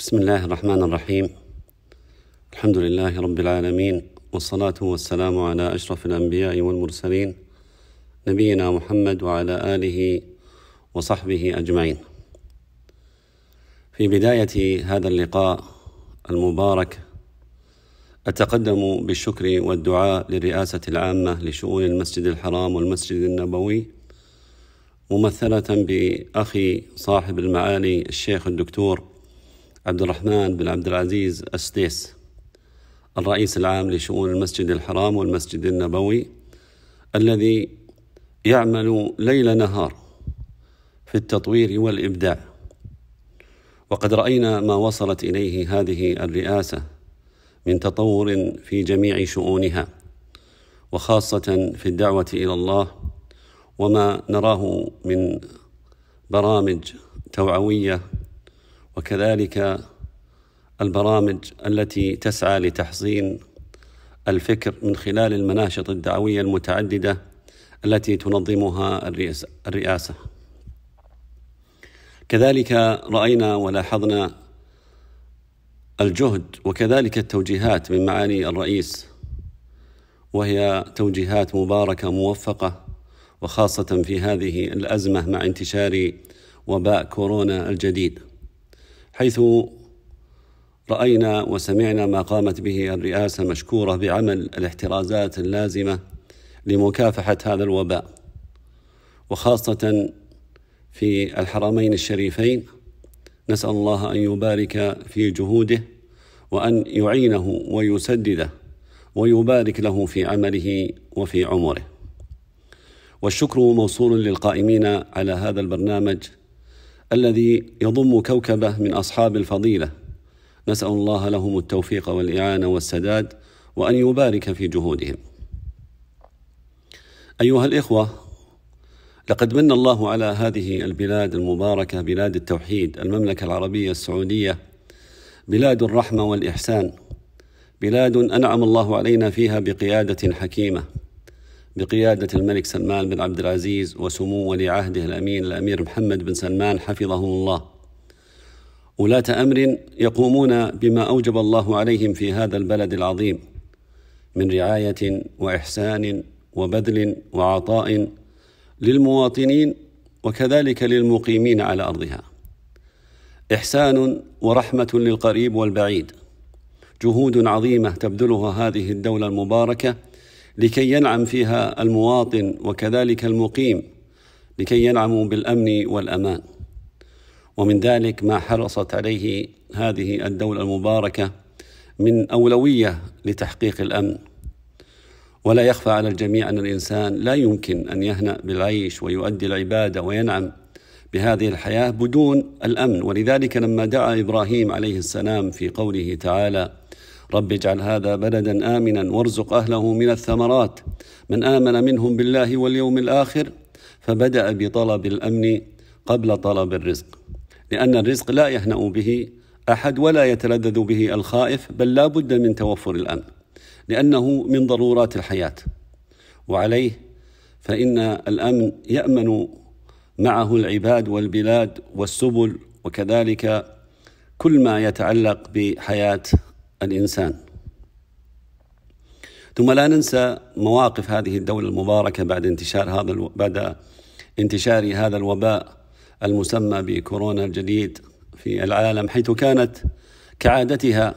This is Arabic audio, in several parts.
بسم الله الرحمن الرحيم الحمد لله رب العالمين والصلاة والسلام على أشرف الأنبياء والمرسلين نبينا محمد وعلى آله وصحبه أجمعين في بداية هذا اللقاء المبارك أتقدم بالشكر والدعاء للرئاسة العامة لشؤون المسجد الحرام والمسجد النبوي ممثلة بأخي صاحب المعالي الشيخ الدكتور عبد الرحمن بن عبد العزيز السديس الرئيس العام لشؤون المسجد الحرام والمسجد النبوي الذي يعمل ليل نهار في التطوير والإبداع وقد رأينا ما وصلت إليه هذه الرئاسة من تطور في جميع شؤونها وخاصة في الدعوة إلى الله وما نراه من برامج توعوية وكذلك البرامج التي تسعى لتحصين الفكر من خلال المناشط الدعويه المتعدده التي تنظمها الرئاسه كذلك راينا ولاحظنا الجهد وكذلك التوجيهات من معالي الرئيس وهي توجيهات مباركه موفقه وخاصه في هذه الازمه مع انتشار وباء كورونا الجديد حيث راينا وسمعنا ما قامت به الرئاسه المشكوره بعمل الاحترازات اللازمه لمكافحه هذا الوباء وخاصه في الحرمين الشريفين نسال الله ان يبارك في جهوده وان يعينه ويسدده ويبارك له في عمله وفي عمره والشكر موصول للقائمين على هذا البرنامج الذي يضم كوكبه من اصحاب الفضيله نسال الله لهم التوفيق والاعانه والسداد وان يبارك في جهودهم ايها الاخوه لقد من الله على هذه البلاد المباركه بلاد التوحيد المملكه العربيه السعوديه بلاد الرحمه والاحسان بلاد انعم الله علينا فيها بقياده حكيمه بقيادة الملك سلمان بن عبد العزيز وسمو ولي عهده الأمين الأمير محمد بن سلمان حفظهم الله ولاة أمر يقومون بما أوجب الله عليهم في هذا البلد العظيم من رعاية وإحسان وبذل وعطاء للمواطنين وكذلك للمقيمين على أرضها إحسان ورحمة للقريب والبعيد جهود عظيمة تبذلها هذه الدولة المباركة لكي ينعم فيها المواطن وكذلك المقيم لكي ينعموا بالامن والامان ومن ذلك ما حرصت عليه هذه الدوله المباركه من اولويه لتحقيق الامن ولا يخفى على الجميع ان الانسان لا يمكن ان يهنا بالعيش ويؤدي العباده وينعم بهذه الحياه بدون الامن ولذلك لما دعا ابراهيم عليه السلام في قوله تعالى رب اجعل هذا بلدا امنا وارزق اهله من الثمرات من امن منهم بالله واليوم الاخر فبدا بطلب الامن قبل طلب الرزق لان الرزق لا يهنا به احد ولا يتلذذ به الخائف بل لا بد من توفر الامن لانه من ضرورات الحياه وعليه فان الامن يامن معه العباد والبلاد والسبل وكذلك كل ما يتعلق بحياه الإنسان ثم لا ننسى مواقف هذه الدولة المباركة بعد انتشار هذا الو... بعد انتشار هذا الوباء المسمى بكورونا الجديد في العالم حيث كانت كعادتها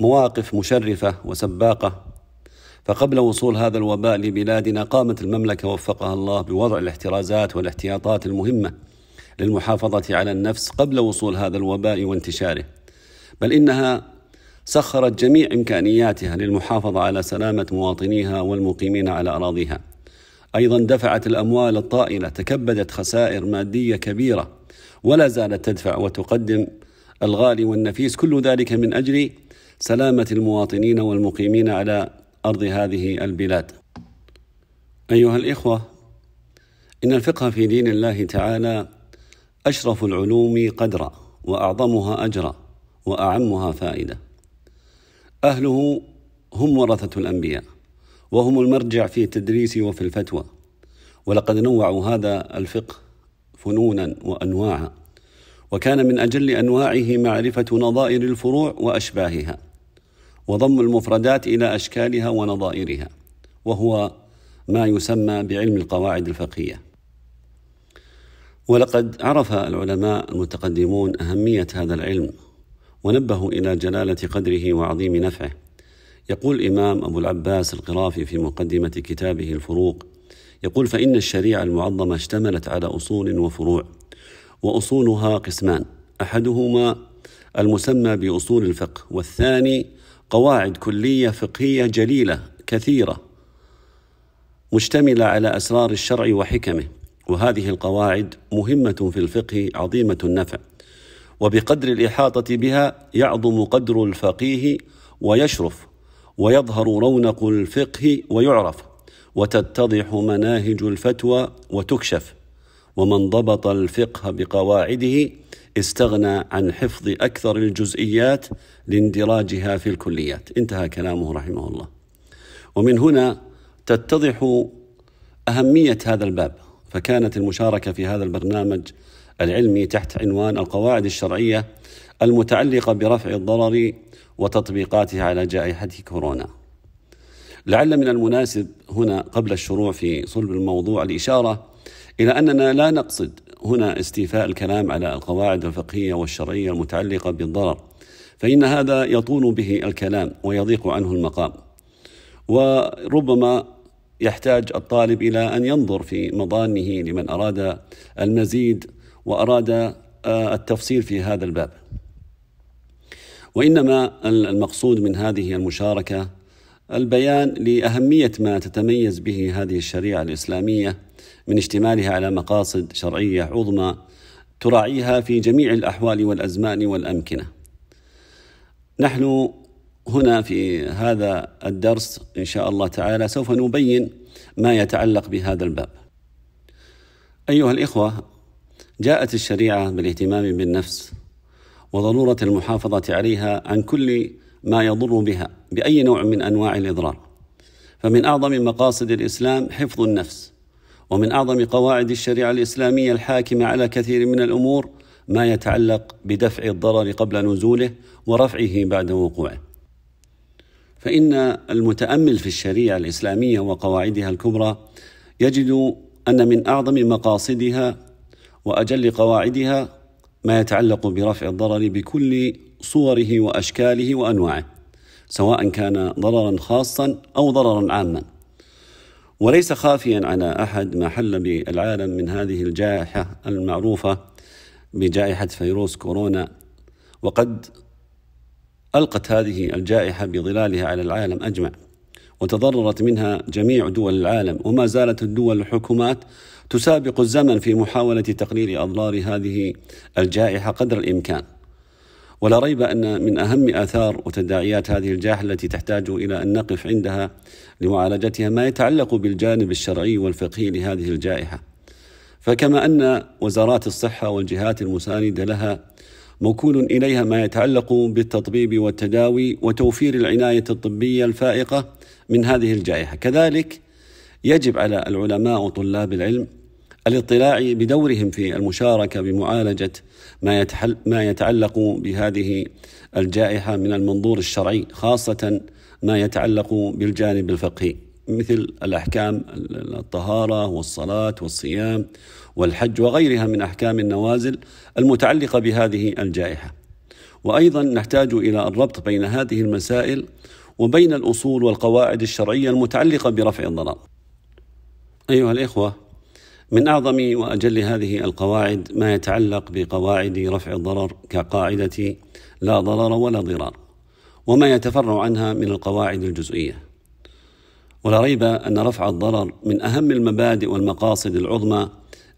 مواقف مشرفة وسباقة فقبل وصول هذا الوباء لبلادنا قامت المملكة وفقها الله بوضع الاحترازات والاحتياطات المهمة للمحافظة على النفس قبل وصول هذا الوباء وانتشاره بل إنها سخرت جميع إمكانياتها للمحافظة على سلامة مواطنيها والمقيمين على أراضيها أيضا دفعت الأموال الطائلة تكبدت خسائر مادية كبيرة ولا زالت تدفع وتقدم الغالي والنفيس كل ذلك من أجل سلامة المواطنين والمقيمين على أرض هذه البلاد أيها الإخوة إن الفقه في دين الله تعالى أشرف العلوم قدرا وأعظمها أجرا واعمها فائده اهله هم ورثه الانبياء وهم المرجع في التدريس وفي الفتوى ولقد نوعوا هذا الفقه فنونا وانواعا وكان من اجل انواعه معرفه نظائر الفروع واشباهها وضم المفردات الى اشكالها ونظائرها وهو ما يسمى بعلم القواعد الفقهيه ولقد عرف العلماء المتقدمون اهميه هذا العلم ونبهوا إلى جلالة قدره وعظيم نفعه يقول الإمام أبو العباس القرافي في مقدمة كتابه الفروق يقول فإن الشريعة المعظمة اشتملت على أصول وفروع وأصولها قسمان أحدهما المسمى بأصول الفقه والثاني قواعد كلية فقهية جليلة كثيرة مشتملة على أسرار الشرع وحكمه وهذه القواعد مهمة في الفقه عظيمة النفع وبقدر الإحاطة بها يعظم قدر الفقيه ويشرف ويظهر رونق الفقه ويعرف وتتضح مناهج الفتوى وتكشف ومن ضبط الفقه بقواعده استغنى عن حفظ اكثر الجزئيات لاندراجها في الكليات انتهى كلامه رحمه الله ومن هنا تتضح اهميه هذا الباب فكانت المشاركه في هذا البرنامج العلمي تحت عنوان القواعد الشرعية المتعلقة برفع الضرر وتطبيقاتها على جائحة كورونا. لعل من المناسب هنا قبل الشروع في صلب الموضوع الإشارة إلى أننا لا نقصد هنا استيفاء الكلام على القواعد الفقهية والشرعية المتعلقة بالضرر، فإن هذا يطول به الكلام ويضيق عنه المقام. وربما يحتاج الطالب الى ان ينظر في مظانه لمن اراد المزيد وأراد آه، التفصيل في هذا الباب وإنما المقصود من هذه المشاركة البيان لأهمية ما تتميز به هذه الشريعة الإسلامية من اشتمالها على مقاصد شرعية عظمى تراعيها في جميع الأحوال والأزمان والأمكنة نحن هنا في هذا الدرس ان شاء الله تعالى سوف نبين ما يتعلق بهذا الباب. ايها الاخوه جاءت الشريعه بالاهتمام بالنفس وضروره المحافظه عليها عن كل ما يضر بها باي نوع من انواع الاضرار فمن اعظم مقاصد الاسلام حفظ النفس ومن اعظم قواعد الشريعه الاسلاميه الحاكمه على كثير من الامور ما يتعلق بدفع الضرر قبل نزوله ورفعه بعد وقوعه فان المتامل في الشريعه الاسلاميه وقواعدها الكبرى يجد ان من اعظم مقاصدها واجل قواعدها ما يتعلق برفع الضرر بكل صوره واشكاله وانواعه سواء كان ضررا خاصا او ضررا عاما وليس خافيا على احد ما حل بالعالم من هذه الجائحه المعروفه بجائحه فيروس كورونا وقد القت هذه الجائحه بظلالها على العالم اجمع وتضررت منها جميع دول العالم وما زالت الدول الحكومات تسابق الزمن في محاولة تقليل أضرار هذه الجائحة قدر الإمكان ولا ريب أن من أهم آثار وتداعيات هذه الجائحة التي تحتاج إلى أن نقف عندها لمعالجتها ما يتعلق بالجانب الشرعي والفقهي لهذه الجائحة فكما أن وزارات الصحة والجهات المساندة لها موكول إليها ما يتعلق بالتطبيب والتداوي وتوفير العناية الطبية الفائقة من هذه الجائحة كذلك يجب على العلماء وطلاب العلم الاطلاع بدورهم في المشاركه بمعالجه ما يتحل ما يتعلق بهذه الجائحه من المنظور الشرعي خاصه ما يتعلق بالجانب الفقهي مثل الاحكام الطهاره والصلاه والصيام والحج وغيرها من احكام النوازل المتعلقه بهذه الجائحه. وايضا نحتاج الى الربط بين هذه المسائل وبين الاصول والقواعد الشرعيه المتعلقه برفع الضرر. ايها الاخوه من اعظم واجل هذه القواعد ما يتعلق بقواعد رفع الضرر كقاعده لا ضرر ولا ضرار وما يتفرع عنها من القواعد الجزئيه ولا ريب ان رفع الضرر من اهم المبادئ والمقاصد العظمى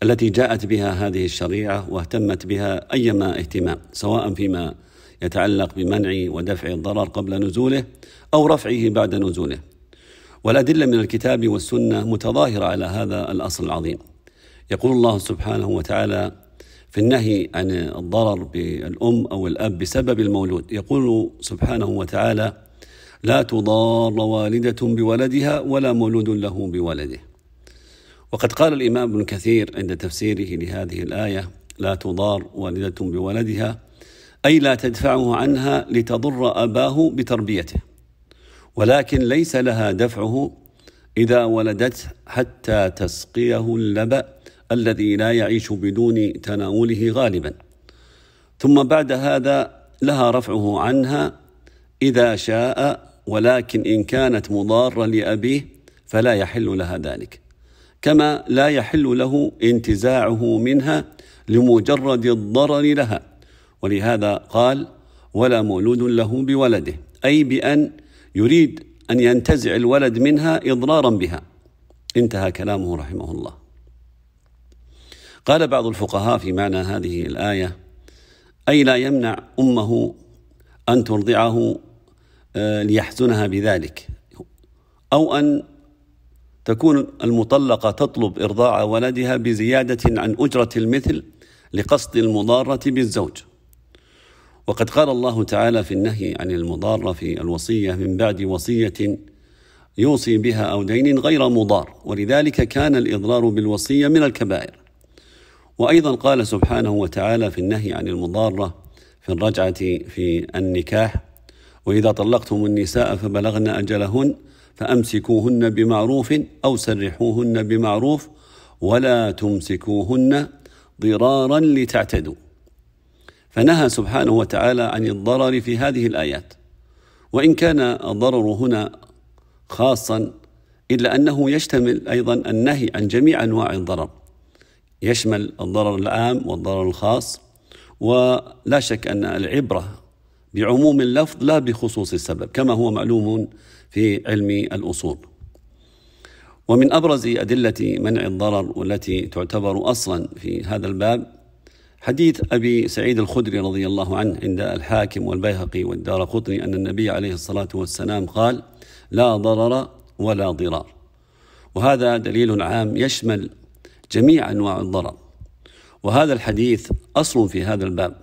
التي جاءت بها هذه الشريعه واهتمت بها ايما اهتمام سواء فيما يتعلق بمنع ودفع الضرر قبل نزوله او رفعه بعد نزوله والادله من الكتاب والسنه متظاهره على هذا الاصل العظيم يقول الله سبحانه وتعالى في النهي عن الضرر بالأم أو الأب بسبب المولود يقول سبحانه وتعالى لا تضار والدة بولدها ولا مولود له بولده وقد قال الإمام ابن كثير عند تفسيره لهذه الآية لا تضار والدة بولدها أي لا تدفعه عنها لتضر أباه بتربيته ولكن ليس لها دفعه إذا ولدته حتى تسقيه اللبأ الذي لا يعيش بدون تناوله غالبا ثم بعد هذا لها رفعه عنها اذا شاء ولكن ان كانت مضاره لابيه فلا يحل لها ذلك كما لا يحل له انتزاعه منها لمجرد الضرر لها ولهذا قال ولا مولود له بولده اي بان يريد ان ينتزع الولد منها اضرارا بها انتهى كلامه رحمه الله قال بعض الفقهاء في معنى هذه الآية أي لا يمنع أمه أن ترضعه آه، ليحزنها بذلك أو أن تكون المطلقة تطلب إرضاع ولدها بزيادة عن أجرة المثل لقصد المضارة بالزوج وقد قال الله تعالى في النهي عن المضارة في الوصية من بعد وصية يوصي بها أو دين غير مضار ولذلك كان الإضرار بالوصية من الكبائر وايضا قال سبحانه وتعالى في النهي عن المضاره في الرجعه في النكاح واذا طلقتم النساء فبلغن اجلهن فامسكوهن بمعروف او سرحوهن بمعروف ولا تمسكوهن ضرارا لتعتدوا فنهى سبحانه وتعالى عن الضرر في هذه الايات وان كان الضرر هنا خاصا الا انه يشتمل ايضا النهي عن جميع انواع الضرر يشمل الضرر العام والضرر الخاص ولا شك أن العبرة بعموم اللفظ لا بخصوص السبب كما هو معلوم في علم الأصول ومن أبرز أدلة منع الضرر والتي تعتبر أصلا في هذا الباب حديث أبي سعيد الخدري رضي الله عنه عند الحاكم والبيهقي والدار قطني أن النبي عليه الصلاة والسلام قال لا ضرر ولا ضرار وهذا دليل عام يشمل جميع انواع الضرر وهذا الحديث اصل في هذا الباب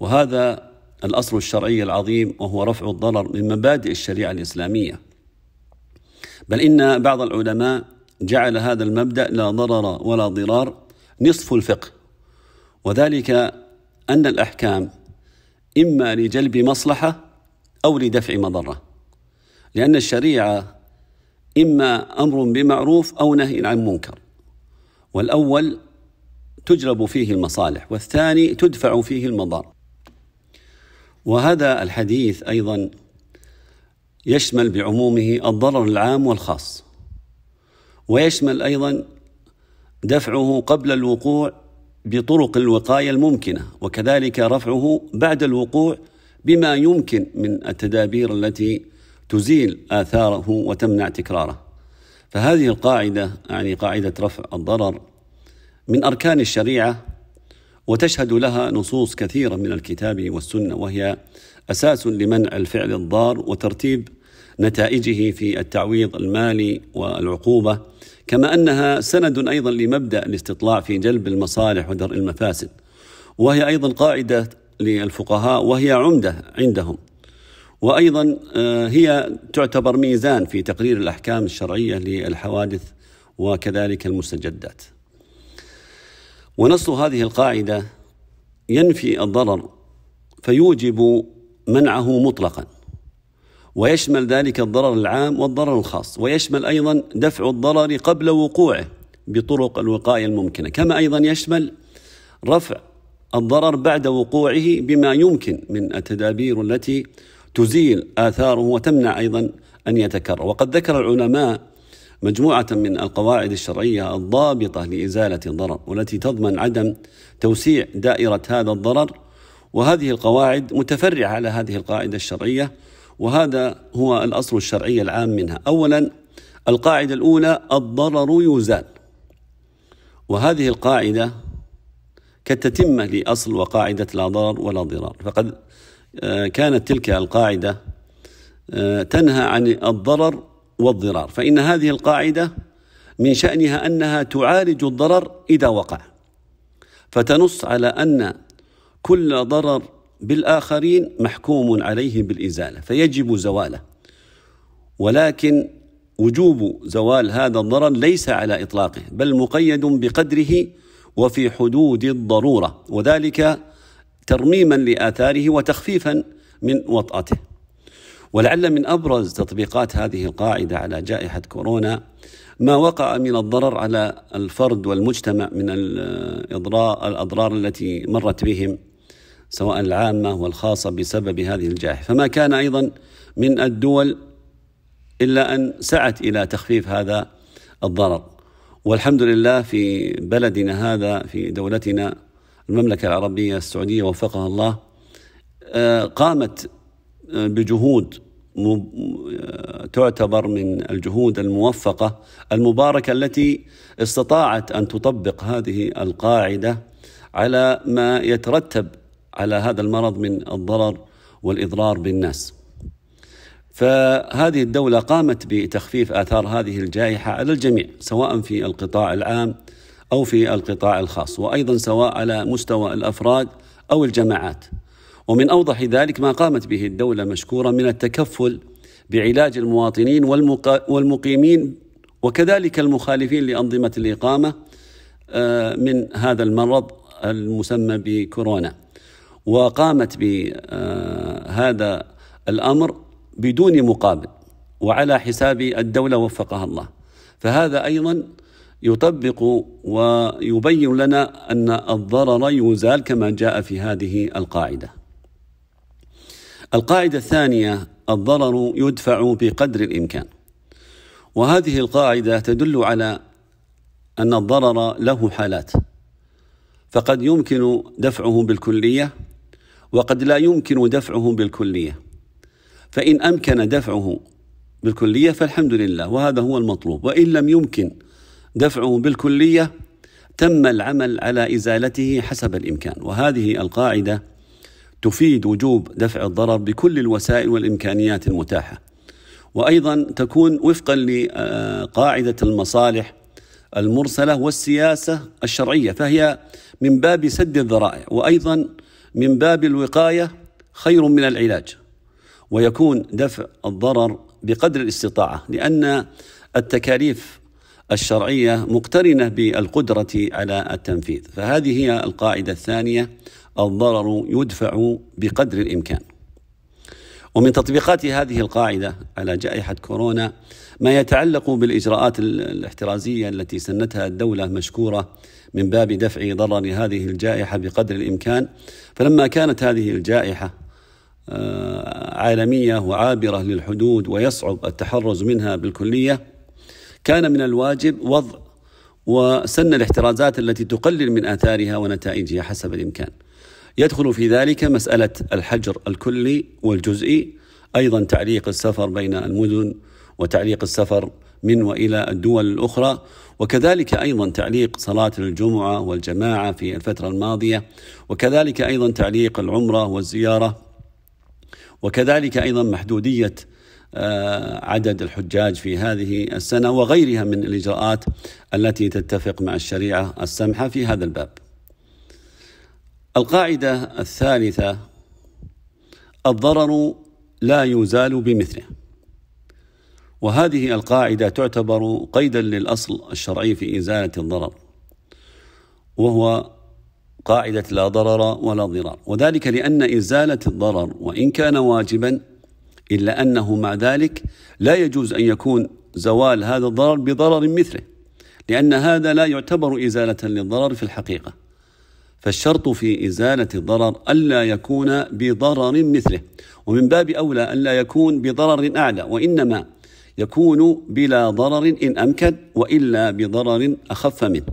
وهذا الاصل الشرعي العظيم وهو رفع الضرر من مبادئ الشريعه الاسلاميه بل ان بعض العلماء جعل هذا المبدا لا ضرر ولا ضرار نصف الفقه وذلك ان الاحكام اما لجلب مصلحه او لدفع مضره لان الشريعه اما امر بمعروف او نهي عن منكر والأول تجلب فيه المصالح والثاني تدفع فيه المضار وهذا الحديث أيضا يشمل بعمومه الضرر العام والخاص ويشمل أيضا دفعه قبل الوقوع بطرق الوقاية الممكنة وكذلك رفعه بعد الوقوع بما يمكن من التدابير التي تزيل آثاره وتمنع تكراره فهذه القاعدة يعني قاعدة رفع الضرر من أركان الشريعة وتشهد لها نصوص كثيرة من الكتاب والسنة وهي أساس لمنع الفعل الضار وترتيب نتائجه في التعويض المالي والعقوبة كما أنها سند أيضا لمبدأ الاستطلاع في جلب المصالح ودرء المفاسد وهي أيضا قاعدة للفقهاء وهي عمدة عندهم وايضا آه، هي تعتبر ميزان في تقرير الاحكام الشرعيه للحوادث وكذلك المستجدات. ونص هذه القاعده ينفي الضرر فيوجب منعه مطلقا ويشمل ذلك الضرر العام والضرر الخاص ويشمل ايضا دفع الضرر قبل وقوعه بطرق الوقايه الممكنه كما ايضا يشمل رفع الضرر بعد وقوعه بما يمكن من التدابير التي تزيل آثاره وتمنع أيضا أن يتكرر وقد ذكر العلماء مجموعة من القواعد الشرعية الضابطة لإزالة الضرر والتي تضمن عدم توسيع دائرة هذا الضرر وهذه القواعد متفرعة على هذه القاعدة الشرعية وهذا هو الأصل الشرعي العام منها أولا القاعدة الأولى الضرر يزال وهذه القاعدة كتتمة لأصل وقاعدة لا ضرر ولا ضرار فقد آه، كانت تلك القاعدة آه، تنهى عن الضرر والضرار فإن هذه القاعدة من شأنها أنها تعالج الضرر إذا وقع فتنص على أن كل ضرر بالآخرين محكوم عليه بالإزالة فيجب زواله ولكن وجوب زوال هذا الضرر ليس على إطلاقه بل مقيد بقدره وفي حدود الضرورة وذلك ترميما لاثاره وتخفيفا من وطأته. ولعل من ابرز تطبيقات هذه القاعده على جائحه كورونا ما وقع من الضرر على الفرد والمجتمع من الاضرار التي مرت بهم سواء العامه والخاصه بسبب هذه الجائحه، فما كان ايضا من الدول الا ان سعت الى تخفيف هذا الضرر. والحمد لله في بلدنا هذا في دولتنا المملكة العربية السعودية وفقها الله آه، قامت آه، بجهود آه، تعتبر من الجهود الموفقة المباركة التي استطاعت أن تطبق هذه القاعدة على ما يترتب على هذا المرض من الضرر والإضرار بالناس فهذه الدولة قامت بتخفيف آثار هذه الجائحة على الجميع سواء في القطاع العام أو في القطاع الخاص وأيضا سواء على مستوى الأفراد أو الجماعات ومن أوضح ذلك ما قامت به الدولة مشكورة من التكفل بعلاج المواطنين والمقيمين وكذلك المخالفين لأنظمة الإقامة آه، من هذا المرض المسمى بكورونا وقامت بهذا آه، الأمر بدون مقابل وعلى حساب الدولة وفقها الله فهذا أيضا يطبق ويبين لنا ان الضرر يزال كما جاء في هذه القاعده. القاعده الثانيه الضرر يدفع بقدر الامكان. وهذه القاعده تدل على ان الضرر له حالات. فقد يمكن دفعه بالكليه وقد لا يمكن دفعه بالكليه. فان امكن دفعه بالكليه فالحمد لله وهذا هو المطلوب وان لم يمكن دفعه بالكليه تم العمل على ازالته حسب الامكان وهذه القاعده تفيد وجوب دفع الضرر بكل الوسائل والامكانيات المتاحه وايضا تكون وفقا لقاعده المصالح المرسله والسياسه الشرعيه فهي من باب سد الذرائع وايضا من باب الوقايه خير من العلاج ويكون دفع الضرر بقدر الاستطاعه لان التكاليف الشرعيه مقترنه بالقدره على التنفيذ فهذه هي القاعده الثانيه الضرر يدفع بقدر الامكان ومن تطبيقات هذه القاعده على جائحه كورونا ما يتعلق بالاجراءات الاحترازيه التي سنتها الدوله مشكوره من باب دفع ضرر هذه الجائحه بقدر الامكان فلما كانت هذه الجائحه آه، عالميه وعابره للحدود ويصعب التحرز منها بالكليه كان من الواجب وضع وسن الاحترازات التي تقلل من آثارها ونتائجها حسب الإمكان يدخل في ذلك مسألة الحجر الكلي والجزئي أيضا تعليق السفر بين المدن وتعليق السفر من والى الدول الاخرى وكذلك ايضا تعليق صلاه الجمعه والجماعه في الفتره الماضيه وكذلك ايضا تعليق العمره والزياره وكذلك ايضا محدوديه آه، عدد الحجاج في هذه السنة وغيرها من الإجراءات التي تتفق مع الشريعة السمحة في هذا الباب. القاعدة الثالثة الضرر لا يزال بمثله. وهذه القاعدة تعتبر قيدا للأصل الشرعي في إزالة الضرر. وهو قاعدة لا ضرر ولا ضرار، وذلك لأن إزالة الضرر وإن كان واجبا إلا أنه مع ذلك لا يجوز أن يكون زوال هذا الضرر بضرر مثله لأن هذا لا يعتبر إزالة للضرر في الحقيقة فالشرط في إزالة الضرر ألا يكون بضرر مثله ومن باب أولى ألا يكون بضرر أعلى وإنما يكون بلا ضرر إن أمكن وإلا بضرر أخف منه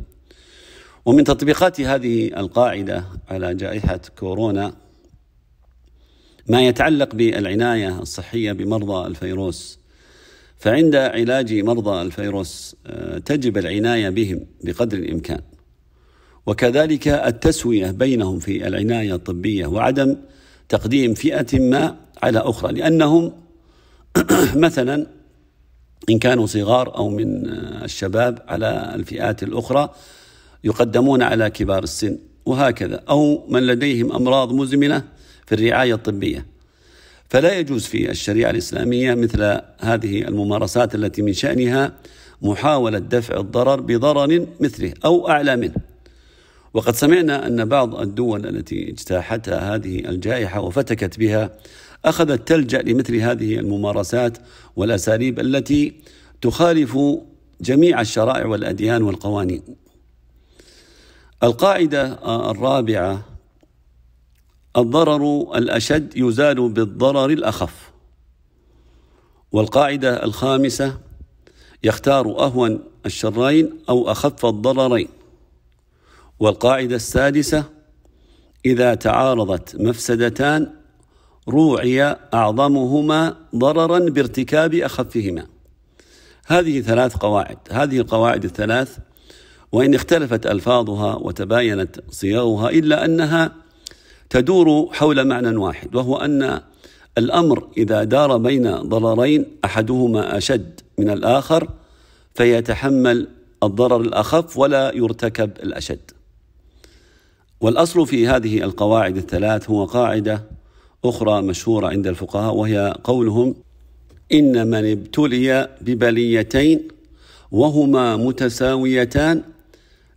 ومن تطبيقات هذه القاعدة على جائحة كورونا ما يتعلق بالعناية الصحية بمرضى الفيروس فعند علاج مرضى الفيروس آه، تجب العناية بهم بقدر الإمكان وكذلك التسوية بينهم في العناية الطبية وعدم تقديم فئة ما على أخرى لأنهم مثلا إن كانوا صغار أو من آه، الشباب على الفئات الأخرى يقدمون على كبار السن وهكذا أو من لديهم أمراض مزمنة في الرعاية الطبية فلا يجوز في الشريعة الإسلامية مثل هذه الممارسات التي من شأنها محاولة دفع الضرر بضرر مثله أو أعلى منه وقد سمعنا أن بعض الدول التي اجتاحتها هذه الجائحة وفتكت بها أخذت تلجأ لمثل هذه الممارسات والأساليب التي تخالف جميع الشرائع والأديان والقوانين القاعدة الرابعة الضرر الاشد يزال بالضرر الاخف والقاعده الخامسه يختار اهون الشرين او اخف الضررين والقاعده السادسه اذا تعارضت مفسدتان روعي اعظمهما ضررا بارتكاب اخفهما هذه ثلاث قواعد هذه القواعد الثلاث وان اختلفت الفاظها وتباينت صياغها الا انها تدور حول معنى واحد وهو ان الامر اذا دار بين ضررين احدهما اشد من الاخر فيتحمل الضرر الاخف ولا يرتكب الاشد. والاصل في هذه القواعد الثلاث هو قاعده اخرى مشهوره عند الفقهاء وهي قولهم ان من ابتلي ببليتين وهما متساويتان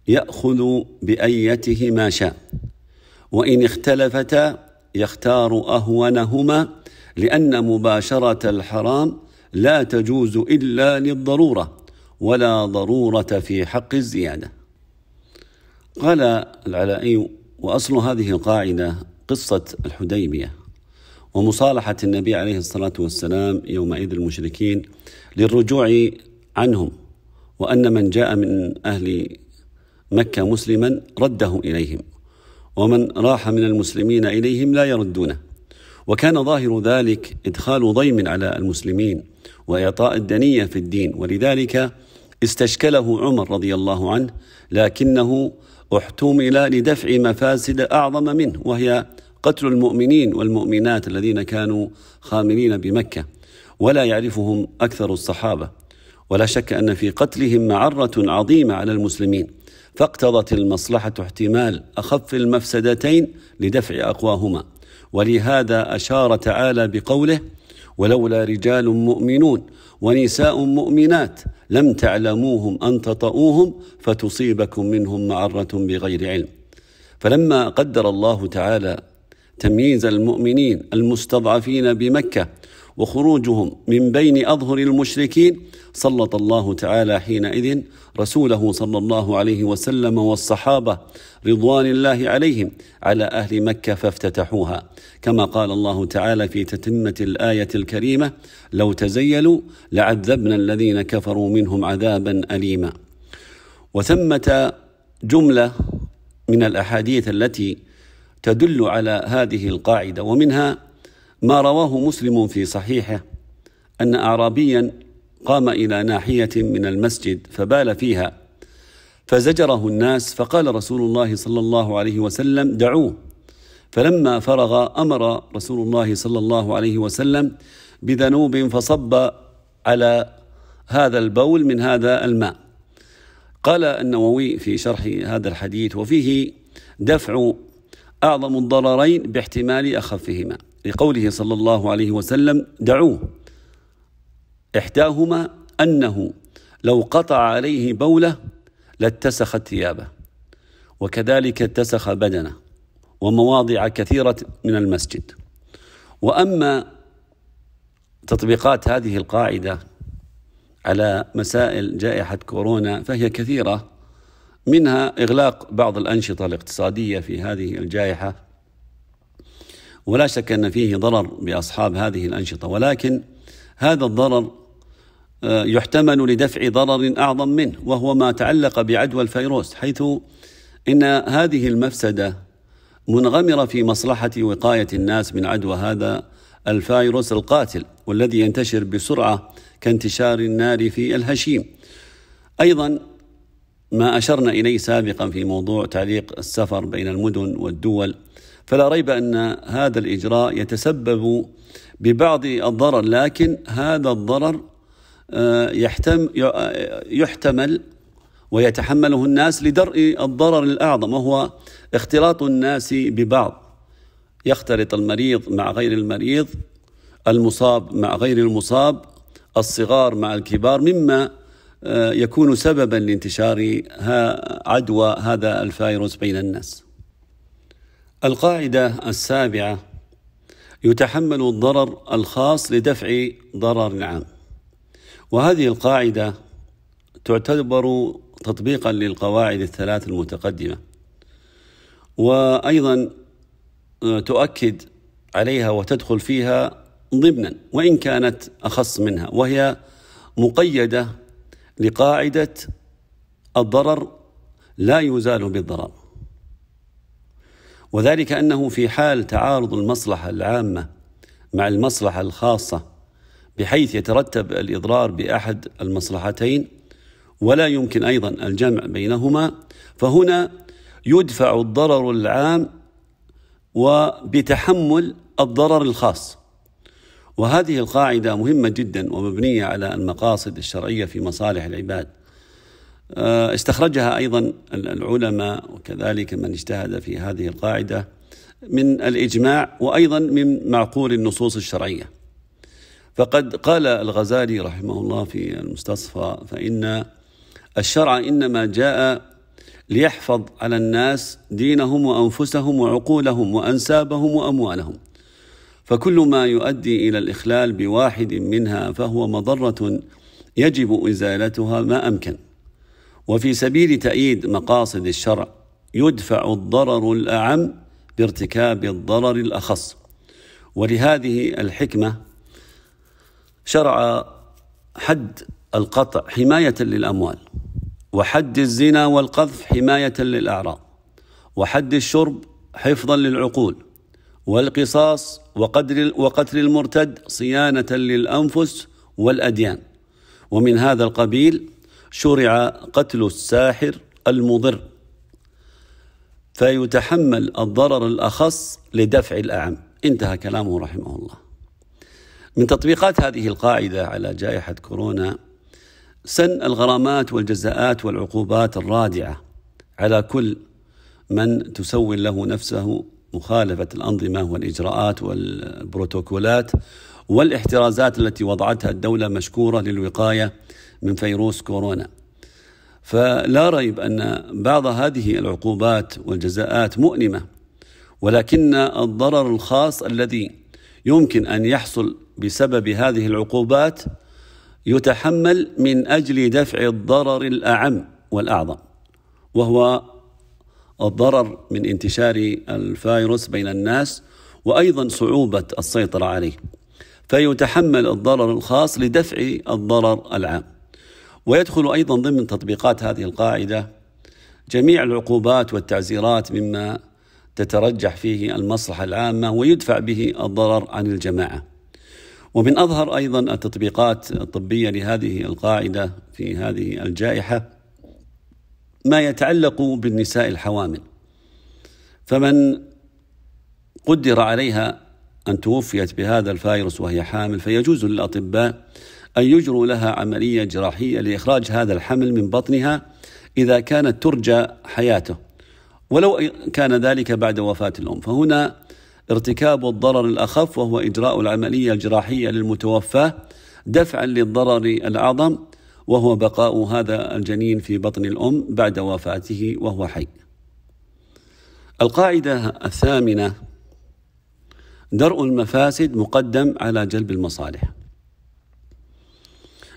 ياخذ بايتهما شاء وإن اختلفتا يختار أهونهما لأن مباشرة الحرام لا تجوز إلا للضرورة ولا ضرورة في حق الزيادة قال العلائي وأصل هذه القاعدة قصة الحديبية ومصالحة النبي عليه الصلاة والسلام يومئذ المشركين للرجوع عنهم وأن من جاء من أهل مكة مسلما رده إليهم ومن راح من المسلمين اليهم لا يردونه وكان ظاهر ذلك ادخال ضيم على المسلمين واعطاء الدنيه في الدين ولذلك استشكله عمر رضي الله عنه لكنه احتمل لدفع مفاسد اعظم منه وهي قتل المؤمنين والمؤمنات الذين كانوا خاملين بمكه ولا يعرفهم اكثر الصحابه ولا شك ان في قتلهم معره عظيمه على المسلمين فاقتضت المصلحة احتمال أخف المفسدتين لدفع أقواهما ولهذا أشار تعالى بقوله ولولا رجال مؤمنون ونساء مؤمنات لم تعلموهم أن تطؤوهم فتصيبكم منهم معرة بغير علم فلما قدر الله تعالى تمييز المؤمنين المستضعفين بمكة وخروجهم من بين أظهر المشركين سلط الله تعالى حينئذ رسوله صلى الله عليه وسلم والصحابه رضوان الله عليهم على اهل مكه فافتتحوها كما قال الله تعالى في تتمه الايه الكريمه لو تزيلوا لعذبنا الذين كفروا منهم عذابا اليما وثمه جمله من الاحاديث التي تدل على هذه القاعده ومنها ما رواه مسلم في صحيحه ان اعرابيا قام إلى ناحية من المسجد فبال فيها فزجره الناس فقال رسول الله صلى الله عليه وسلم دعوه فلما فرغ أمر رسول الله صلى الله عليه وسلم بذنوب فصب على هذا البول من هذا الماء قال النووي في شرح هذا الحديث وفيه دفع أعظم الضررين باحتمال أخفهما لقوله صلى الله عليه وسلم دعوه إحداهما أنه لو قطع عليه بوله لاتسخت ثيابه وكذلك اتسخ بدنه ومواضع كثيرة من المسجد وأما تطبيقات هذه القاعدة على مسائل جائحة كورونا فهي كثيرة منها إغلاق بعض الأنشطة الاقتصادية في هذه الجائحة ولا شك أن فيه ضرر بأصحاب هذه الأنشطة ولكن هذا الضرر آه، يحتمل لدفع ضرر اعظم منه وهو ما تعلق بعدوى الفيروس حيث ان هذه المفسده منغمره في مصلحه وقايه الناس من عدوى هذا الفيروس القاتل والذي ينتشر بسرعه كانتشار النار في الهشيم. ايضا ما اشرنا اليه سابقا في موضوع تعليق السفر بين المدن والدول فلا ريب ان هذا الاجراء يتسبب ببعض الضرر لكن هذا الضرر آه، يحتم آه، يحتمل ويتحمله الناس لدرء الضرر الأعظم وهو اختلاط الناس ببعض يختلط المريض مع غير المريض المصاب مع غير المصاب الصغار مع الكبار مما آه، يكون سببا لانتشار عدوى هذا الفيروس بين الناس القاعدة السابعة يتحمل الضرر الخاص لدفع ضرر عام وهذه القاعدة تعتبر تطبيقا للقواعد الثلاث المتقدمة وأيضا آه، تؤكد عليها وتدخل فيها ضمنا وإن كانت أخص منها وهي مقيدة لقاعدة الضرر لا يزال بالضرر وذلك أنه في حال تعارض المصلحة العامة مع المصلحة الخاصة بحيث يترتب الإضرار بأحد المصلحتين ولا يمكن أيضا الجمع بينهما فهنا يدفع الضرر العام وبتحمل الضرر الخاص وهذه القاعدة مهمة جدا ومبنية على المقاصد الشرعية في مصالح العباد آه، استخرجها أيضا العلماء وكذلك من اجتهد في هذه القاعدة من الإجماع وأيضا من معقول النصوص الشرعية فقد قال الغزالي رحمه الله في المستصفى فإن الشرع إنما جاء ليحفظ على الناس دينهم وأنفسهم وعقولهم وأنسابهم وأموالهم فكل ما يؤدي إلى الإخلال بواحد منها فهو مضرة يجب إزالتها ما أمكن وفي سبيل تأييد مقاصد الشرع يدفع الضرر الأعم بارتكاب الضرر الأخص ولهذه الحكمة شرع حد القطع حماية للأموال وحد الزنا والقذف حماية للأعراض وحد الشرب حفظا للعقول والقصاص وقدر وقتل المرتد صيانة للأنفس والأديان ومن هذا القبيل شرع قتل الساحر المضر فيتحمل الضرر الأخص لدفع الأعم انتهى كلامه رحمه الله من تطبيقات هذه القاعدة على جائحة كورونا سن الغرامات والجزاءات والعقوبات الرادعة على كل من تسول له نفسه مخالفة الأنظمة والإجراءات والبروتوكولات والاحترازات التي وضعتها الدولة مشكورة للوقاية من فيروس كورونا فلا ريب أن بعض هذه العقوبات والجزاءات مؤلمة ولكن الضرر الخاص الذي يمكن أن يحصل بسبب هذه العقوبات يتحمل من اجل دفع الضرر الاعم والاعظم وهو الضرر من انتشار الفيروس بين الناس وايضا صعوبه السيطره عليه فيتحمل الضرر الخاص لدفع الضرر العام ويدخل ايضا ضمن تطبيقات هذه القاعده جميع العقوبات والتعزيرات مما تترجح فيه المصلحه العامه ويدفع به الضرر عن الجماعه ومن اظهر ايضا التطبيقات الطبيه لهذه القاعده في هذه الجائحه ما يتعلق بالنساء الحوامل فمن قدر عليها ان توفيت بهذا الفيروس وهي حامل فيجوز للاطباء ان يجروا لها عمليه جراحيه لاخراج هذا الحمل من بطنها اذا كانت ترجى حياته ولو كان ذلك بعد وفاه الام فهنا ارتكاب الضرر الأخف وهو إجراء العملية الجراحية للمتوفى دفعا للضرر الأعظم وهو بقاء هذا الجنين في بطن الأم بعد وفاته وهو حي. القاعدة الثامنة درء المفاسد مقدم على جلب المصالح.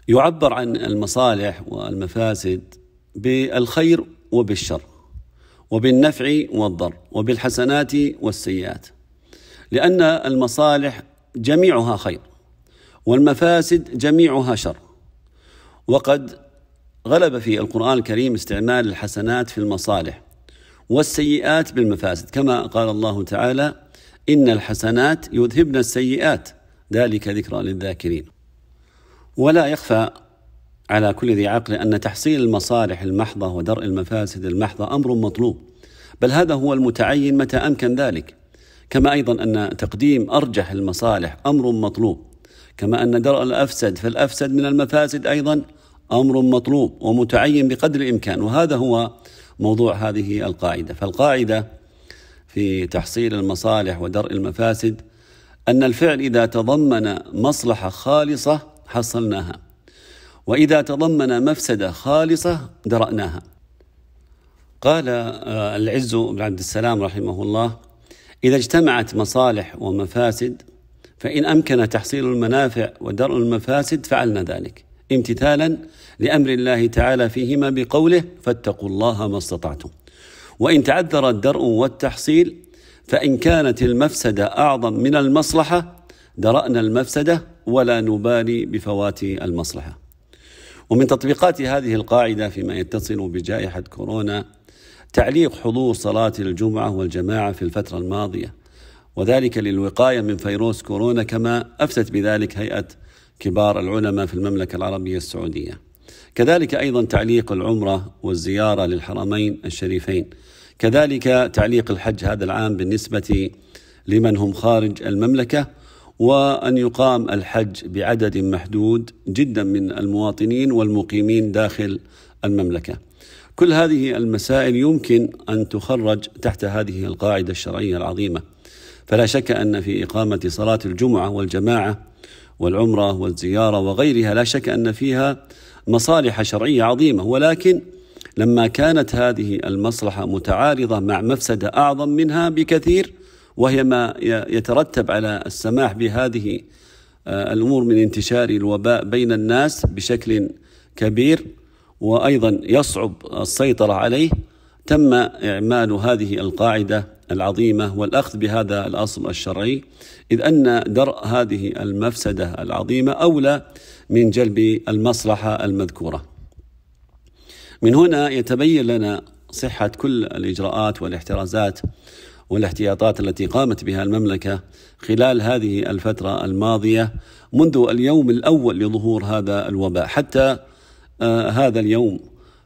يعبر عن المصالح والمفاسد بالخير وبالشر وبالنفع والضر وبالحسنات والسيئات لأن المصالح جميعها خير والمفاسد جميعها شر وقد غلب في القرآن الكريم استعمال الحسنات في المصالح والسيئات بالمفاسد كما قال الله تعالى إن الحسنات يذهبن السيئات ذلك ذكرى للذاكرين ولا يخفى على كل ذي عقل أن تحصيل المصالح المحضة ودرء المفاسد المحضة أمر مطلوب بل هذا هو المتعين متى أمكن ذلك كما أيضا أن تقديم أرجح المصالح أمر مطلوب كما أن درء الأفسد فالأفسد من المفاسد أيضا أمر مطلوب ومتعين بقدر الإمكان وهذا هو موضوع هذه القاعدة فالقاعدة في تحصيل المصالح ودرء المفاسد أن الفعل إذا تضمن مصلحة خالصة حصلناها وإذا تضمن مفسدة خالصة درأناها قال آه، العز بن عبد السلام رحمه الله إذا اجتمعت مصالح ومفاسد فإن أمكن تحصيل المنافع ودرء المفاسد فعلنا ذلك امتثالا لأمر الله تعالى فيهما بقوله فاتقوا الله ما استطعتم وإن تعذر الدرء والتحصيل فإن كانت المفسدة أعظم من المصلحة درأنا المفسدة ولا نبالي بفوات المصلحة ومن تطبيقات هذه القاعدة فيما يتصل بجائحة كورونا تعليق حضور صلاة الجمعة والجماعة في الفترة الماضية وذلك للوقاية من فيروس كورونا كما أفتت بذلك هيئة كبار العلماء في المملكة العربية السعودية كذلك أيضا تعليق العمرة والزيارة للحرمين الشريفين كذلك تعليق الحج هذا العام بالنسبة لمن هم خارج المملكة وأن يقام الحج بعدد محدود جدا من المواطنين والمقيمين داخل المملكه كل هذه المسائل يمكن أن تخرج تحت هذه القاعدة الشرعية العظيمة فلا شك أن في إقامة صلاة الجمعة والجماعة والعمرة والزيارة وغيرها لا شك أن فيها مصالح شرعية عظيمة ولكن لما كانت هذه المصلحة متعارضة مع مفسدة أعظم منها بكثير وهي ما يترتب على السماح بهذه آه، الأمور من انتشار الوباء بين الناس بشكل كبير وايضا يصعب السيطره عليه تم اعمال هذه القاعده العظيمه والاخذ بهذا الاصل الشرعي اذ ان درء هذه المفسده العظيمه اولى من جلب المصلحه المذكوره. من هنا يتبين لنا صحه كل الاجراءات والاحترازات والاحتياطات التي قامت بها المملكه خلال هذه الفتره الماضيه منذ اليوم الاول لظهور هذا الوباء حتى آه، هذا اليوم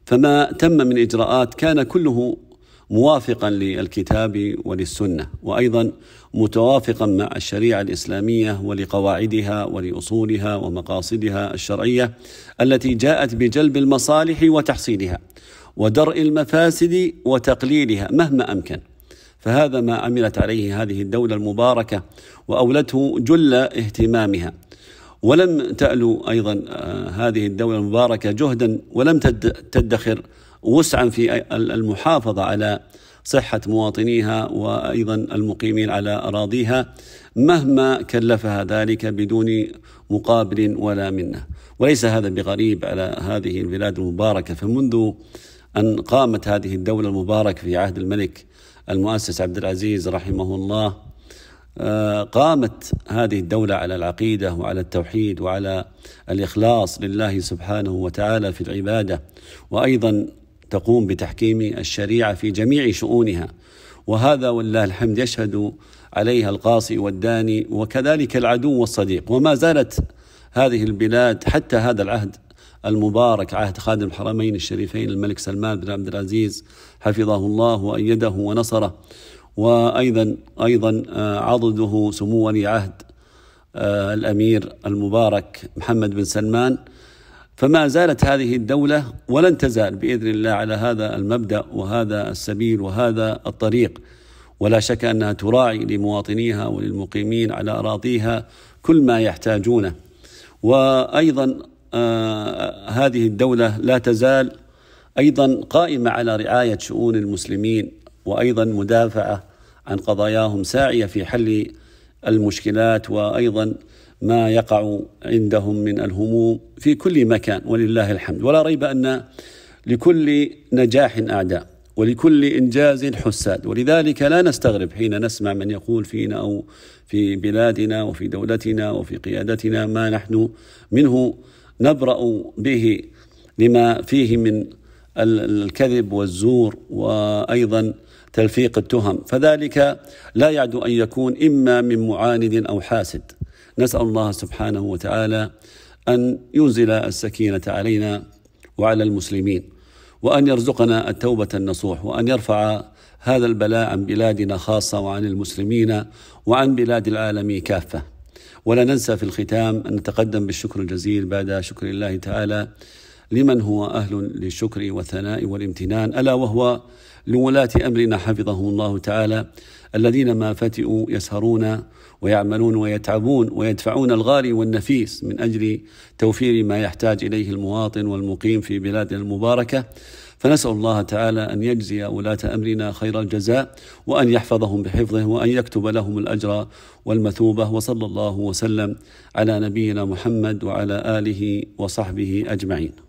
فما تم من اجراءات كان كله موافقا للكتاب وللسنه وايضا متوافقا مع الشريعه الاسلاميه ولقواعدها ولاصولها ومقاصدها الشرعيه التي جاءت بجلب المصالح وتحصيلها ودرء المفاسد وتقليلها مهما امكن فهذا ما عملت عليه هذه الدوله المباركه واولته جل اهتمامها ولم تألو أيضا آه، هذه الدولة المباركة جهدا ولم تدخر وسعا في المحافظة على صحة مواطنيها وأيضا المقيمين على أراضيها مهما كلفها ذلك بدون مقابل ولا منه وليس هذا بغريب على هذه البلاد المباركة فمنذ أن قامت هذه الدولة المباركة في عهد الملك المؤسس عبد العزيز رحمه الله قامت هذه الدولة على العقيدة وعلى التوحيد وعلى الإخلاص لله سبحانه وتعالى في العبادة وأيضا تقوم بتحكيم الشريعة في جميع شؤونها وهذا والله الحمد يشهد عليها القاصي والداني وكذلك العدو والصديق وما زالت هذه البلاد حتى هذا العهد المبارك عهد خادم الحرمين الشريفين الملك سلمان بن عبد العزيز حفظه الله وأيده ونصره وأيضا أيضا آه، عضده سمو ولي عهد آه، الأمير المبارك محمد بن سلمان فما زالت هذه الدولة ولن تزال بإذن الله على هذا المبدأ وهذا السبيل وهذا الطريق ولا شك أنها تراعي لمواطنيها وللمقيمين على أراضيها كل ما يحتاجونه وأيضا آه، هذه الدولة لا تزال أيضا قائمة على رعاية شؤون المسلمين وايضا مدافعه عن قضاياهم ساعيه في حل المشكلات وايضا ما يقع عندهم من الهموم في كل مكان ولله الحمد ولا ريب ان لكل نجاح اعداء ولكل انجاز حساد ولذلك لا نستغرب حين نسمع من يقول فينا او في بلادنا وفي دولتنا وفي قيادتنا ما نحن منه نبرا به لما فيه من الكذب والزور وايضا تلفيق التهم فذلك لا يعد ان يكون اما من معاند او حاسد نسال الله سبحانه وتعالى ان ينزل السكينه علينا وعلى المسلمين وان يرزقنا التوبه النصوح وان يرفع هذا البلاء عن بلادنا خاصه وعن المسلمين وعن بلاد العالم كافه ولا ننسى في الختام ان نتقدم بالشكر الجزيل بعد شكر الله تعالى لمن هو أهل للشكر والثناء والامتنان ألا وهو لولاة أمرنا حفظهم الله تعالى الذين ما فتئوا يسهرون ويعملون ويتعبون ويدفعون الغالي والنفيس من أجل توفير ما يحتاج إليه المواطن والمقيم في بلادنا المباركة فنسأل الله تعالى أن يجزي ولاة أمرنا خير الجزاء وأن يحفظهم بحفظه وأن يكتب لهم الأجر والمثوبة وصلى الله وسلم على نبينا محمد وعلى آله وصحبه أجمعين